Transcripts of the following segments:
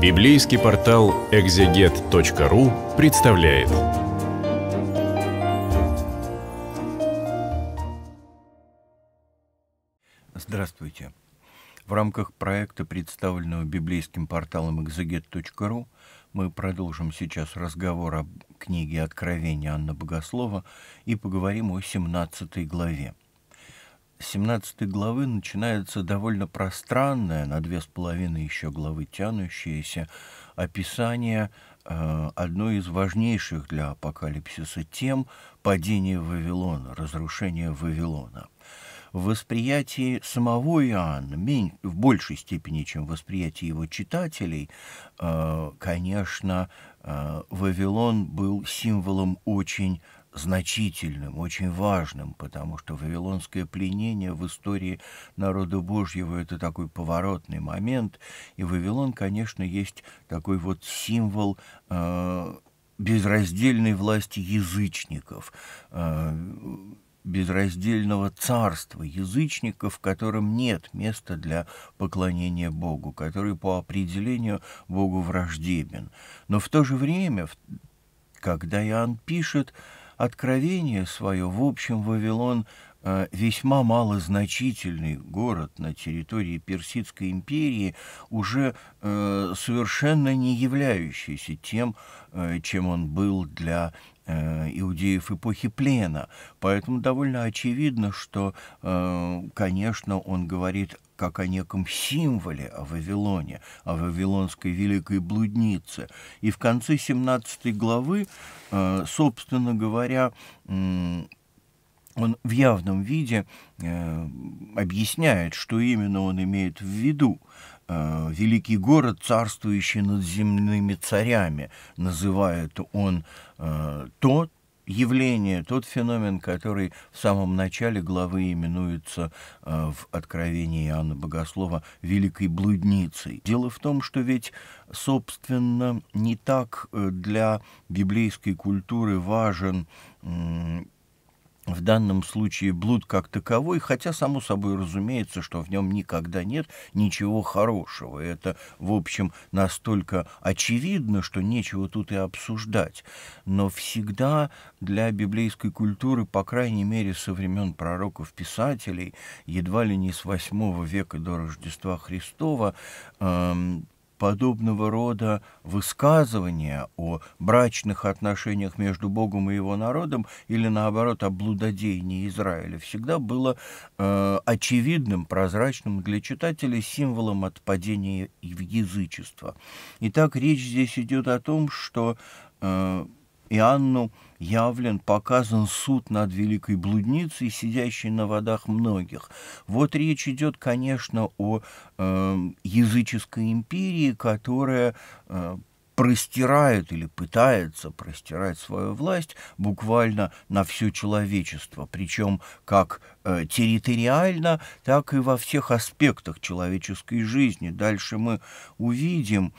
Библейский портал экзегет.ру представляет. Здравствуйте. В рамках проекта, представленного библейским порталом экзегет.ру, мы продолжим сейчас разговор о книге Откровения Анна Богослова» и поговорим о 17 главе. 17 главы начинается довольно пространное, на две с половиной еще главы тянущееся, описание э, одной из важнейших для апокалипсиса тем падения Вавилона, разрушения Вавилона. В восприятии самого Иоанна, в большей степени, чем в восприятии его читателей, э, конечно, э, Вавилон был символом очень значительным, очень важным, потому что вавилонское пленение в истории народа Божьего – это такой поворотный момент, и Вавилон, конечно, есть такой вот символ э, безраздельной власти язычников, э, безраздельного царства язычников, в котором нет места для поклонения Богу, который по определению Богу враждебен. Но в то же время, когда Иоанн пишет, откровение свое, в общем, Вавилон э, весьма малозначительный город на территории Персидской империи, уже э, совершенно не являющийся тем, э, чем он был для иудеев эпохи плена. Поэтому довольно очевидно, что, конечно, он говорит как о неком символе о Вавилоне, о вавилонской великой блуднице. И в конце 17 главы, э, собственно говоря, он в явном виде э, объясняет, что именно он имеет в виду э, великий город, царствующий над земными царями. Называет он э, то, явление, тот феномен, который в самом начале главы именуется э, в Откровении Иоанна Богослова «великой блудницей». Дело в том, что ведь, собственно, не так э, для библейской культуры важен в данном случае блуд как таковой, хотя, само собой разумеется, что в нем никогда нет ничего хорошего. Это, в общем, настолько очевидно, что нечего тут и обсуждать. Но всегда для библейской культуры, по крайней мере, со времен пророков-писателей, едва ли не с 8 века до Рождества Христова, эм, подобного рода высказывания о брачных отношениях между Богом и его народом или, наоборот, о блудодеянии Израиля всегда было э, очевидным, прозрачным для читателей символом отпадения в язычество. Итак, речь здесь идет о том, что э, Иоанну явлен, показан суд над великой блудницей, сидящей на водах многих. Вот речь идет, конечно, о э, языческой империи, которая э, простирает или пытается простирать свою власть буквально на все человечество, причем как Э, территориально, так и во всех аспектах человеческой жизни. Дальше мы увидим,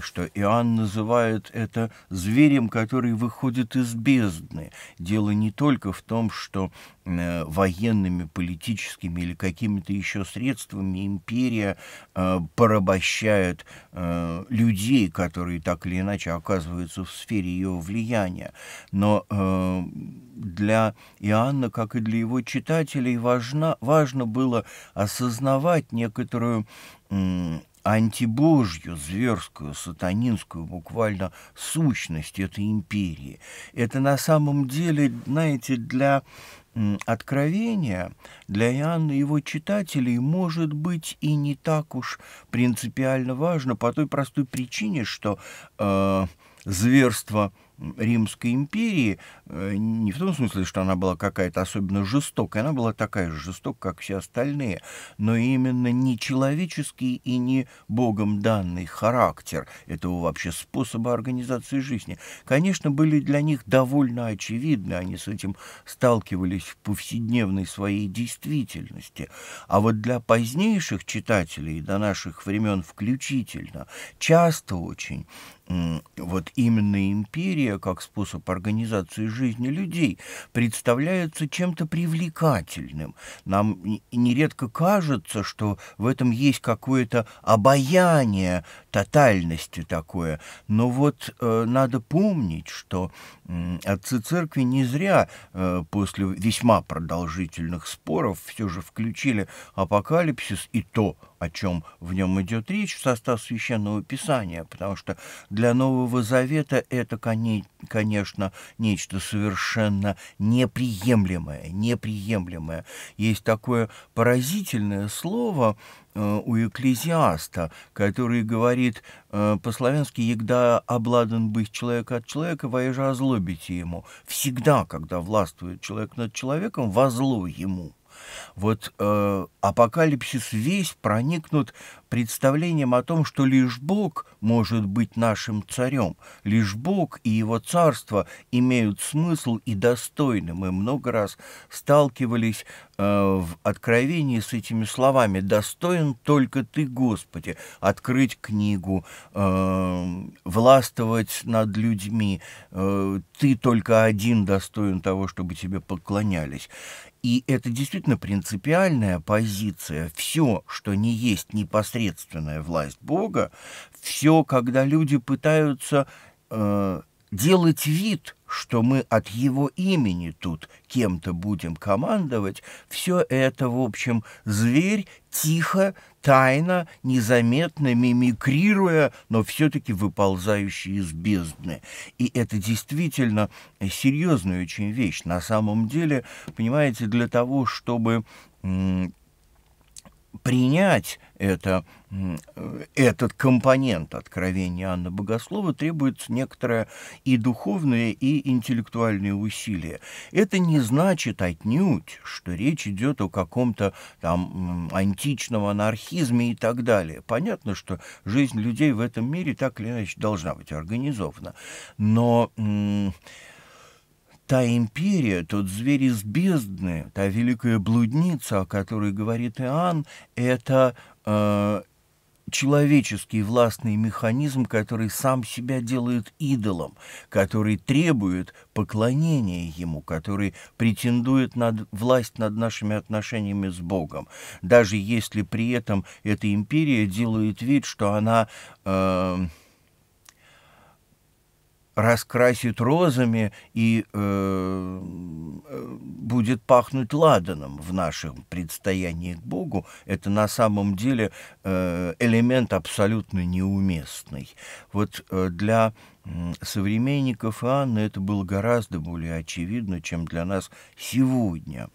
что Иоанн называет это зверем, который выходит из бездны. Дело не только в том, что э, военными, политическими или какими-то еще средствами империя э, порабощает людей, которые так или иначе оказываются в сфере ее влияния. Но для Иоанна, как и для его читателей, читателей важно, важно было осознавать некоторую антибожью, зверскую, сатанинскую буквально сущность этой империи. Это на самом деле, знаете, для откровения для Иоанна и его читателей может быть и не так уж принципиально важно по той простой причине, что э, зверство – Римской империи, э, не в том смысле, что она была какая-то особенно жестокая, она была такая же жестокая, как все остальные, но именно не человеческий и не богом данный характер этого вообще способа организации жизни, конечно, были для них довольно очевидны, они с этим сталкивались в повседневной своей действительности. А вот для позднейших читателей, до наших времен включительно, часто очень вот именно империя как способ организации жизни людей представляется чем-то привлекательным. Нам нередко кажется, что в этом есть какое-то обаяние тотальности такое. Но вот э, надо помнить, что э, отцы церкви не зря э, после весьма продолжительных споров все же включили апокалипсис и то, о чем в нем идет речь, в состав священного писания, потому что для для Нового Завета это, конечно, нечто совершенно неприемлемое, неприемлемое. Есть такое поразительное слово э, у экклезиаста, который говорит э, по-славянски «егда обладан быть человек от человека, воежа озлобите ему». Всегда, когда властвует человек над человеком, во зло ему – вот э, апокалипсис весь проникнут представлением о том, что лишь Бог может быть нашим царем, лишь Бог и его царство имеют смысл и достойны. Мы много раз сталкивались э, в откровении с этими словами «достоин только Ты, Господи», открыть книгу, э, властвовать над людьми, э, Ты только один достоин того, чтобы Тебе поклонялись. И это действительно принципиальная позиция. Все, что не есть непосредственная власть Бога, все, когда люди пытаются э, делать вид – что мы от его имени тут кем-то будем командовать, все это, в общем, зверь тихо, тайно, незаметно мимикрируя, но все-таки выползающий из бездны. И это действительно серьезная очень вещь. На самом деле, понимаете, для того, чтобы принять это, э, этот компонент откровения Анны Богослова требуется некоторое и духовное, и интеллектуальное усилие. Это не значит отнюдь, что речь идет о каком-то там античном анархизме и так далее. Понятно, что жизнь людей в этом мире так или иначе должна быть организована. Но Та империя, тот зверь из бездны, та великая блудница, о которой говорит Иоанн, это э, человеческий властный механизм, который сам себя делает идолом, который требует поклонения ему, который претендует на власть над нашими отношениями с Богом, даже если при этом эта империя делает вид, что она... Э, раскрасит розами и э, будет пахнуть ладаном в нашем предстоянии к Богу, это на самом деле э, элемент абсолютно неуместный. Вот э, для современников Анны это было гораздо более очевидно, чем для нас сегодня.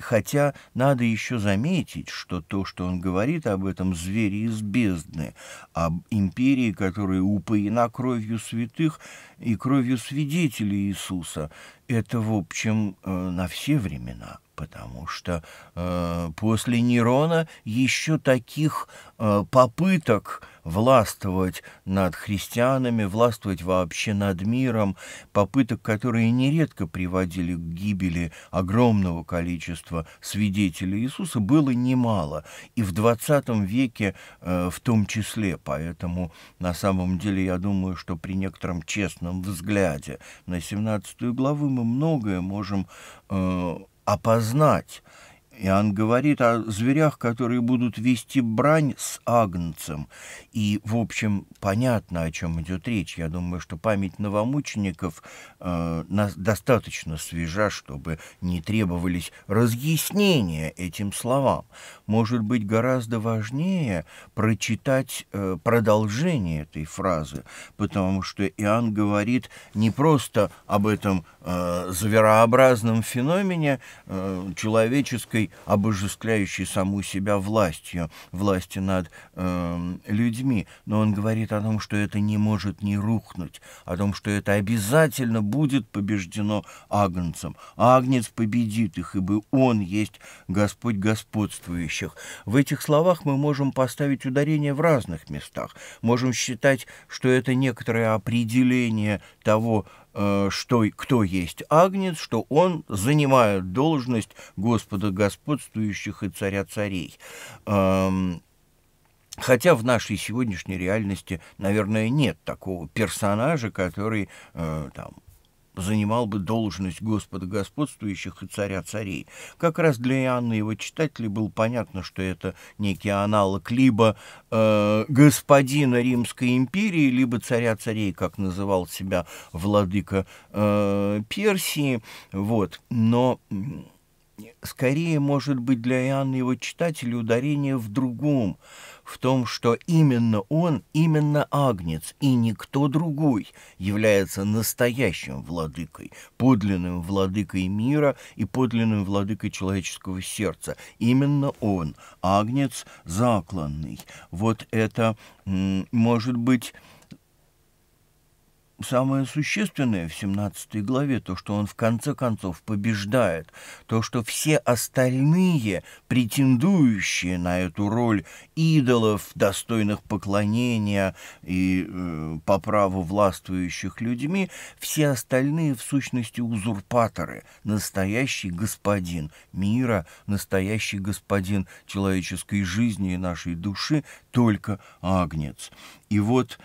Хотя надо еще заметить, что то, что он говорит об этом звере из бездны, об империи, которая упоена кровью святых и кровью свидетелей Иисуса, это, в общем, э, на все времена – потому что э, после Нерона еще таких э, попыток властвовать над христианами, властвовать вообще над миром, попыток, которые нередко приводили к гибели огромного количества свидетелей Иисуса, было немало, и в 20 веке э, в том числе, поэтому на самом деле я думаю, что при некотором честном взгляде на 17 главу мы многое можем э, опознать и говорит о зверях, которые будут вести брань с агнцем. И, в общем, понятно, о чем идет речь. Я думаю, что память новомучеников э, достаточно свежа, чтобы не требовались разъяснения этим словам. Может быть, гораздо важнее прочитать э, продолжение этой фразы, потому что Иоанн говорит не просто об этом э, зверообразном феномене э, человеческой той, обожествляющей саму себя властью, власти над э, людьми. Но он говорит о том, что это не может не рухнуть, о том, что это обязательно будет побеждено агнцем. Агнец победит их, ибо он есть Господь господствующих. В этих словах мы можем поставить ударение в разных местах. Можем считать, что это некоторое определение того, Э, что, кто есть Агнец, что он занимает должность Господа господствующих и царя царей. Эм, хотя в нашей сегодняшней реальности, наверное, нет такого персонажа, который э, там, занимал бы должность Господа господствующих и царя царей. Как раз для Иоанна и его читателей было понятно, что это некий аналог либо э, господина Римской империи, либо царя царей, как называл себя владыка э, Персии. Вот. Но скорее, может быть, для Иоанна и его читателей ударение в другом – в том, что именно он, именно Агнец и никто другой является настоящим владыкой, подлинным владыкой мира и подлинным владыкой человеческого сердца. Именно он, Агнец закланный. Вот это, может быть, самое существенное в 17 главе, то, что он в конце концов побеждает, то, что все остальные, претендующие на эту роль идолов, достойных поклонения и э, по праву властвующих людьми, все остальные в сущности узурпаторы, настоящий господин мира, настоящий господин человеческой жизни и нашей души, только агнец. И вот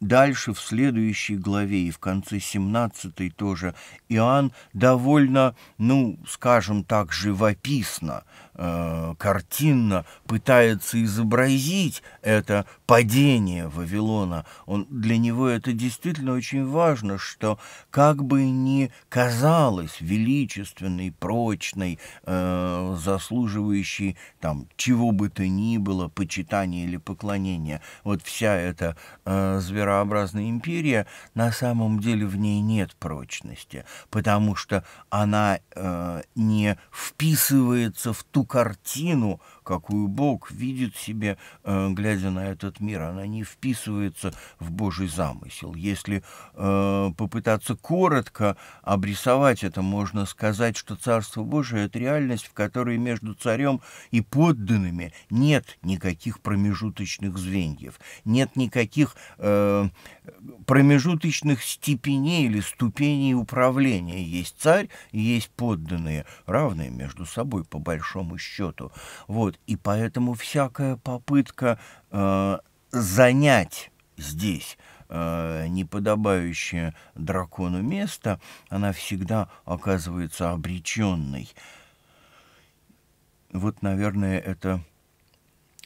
Дальше, в следующей главе и в конце 17 тоже, Иоанн довольно, ну, скажем так, живописно Э, картинно пытается изобразить это падение Вавилона. Он, для него это действительно очень важно, что как бы ни казалось величественной, прочной, э, заслуживающей там, чего бы то ни было, почитания или поклонения, вот вся эта э, зверообразная империя, на самом деле в ней нет прочности, потому что она э, не вписывается в ту картину какую Бог видит себе, э, глядя на этот мир. Она не вписывается в Божий замысел. Если э, попытаться коротко обрисовать это, можно сказать, что Царство Божие — это реальность, в которой между царем и подданными нет никаких промежуточных звеньев, нет никаких э, промежуточных степеней или ступеней управления. Есть царь, и есть подданные, равные между собой по большому счету. Вот и поэтому всякая попытка э, занять здесь э, неподобающее дракону место, она всегда оказывается обреченной. Вот, наверное, это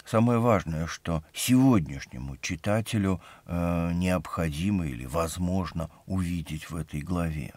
самое важное, что сегодняшнему читателю э, необходимо или возможно увидеть в этой главе.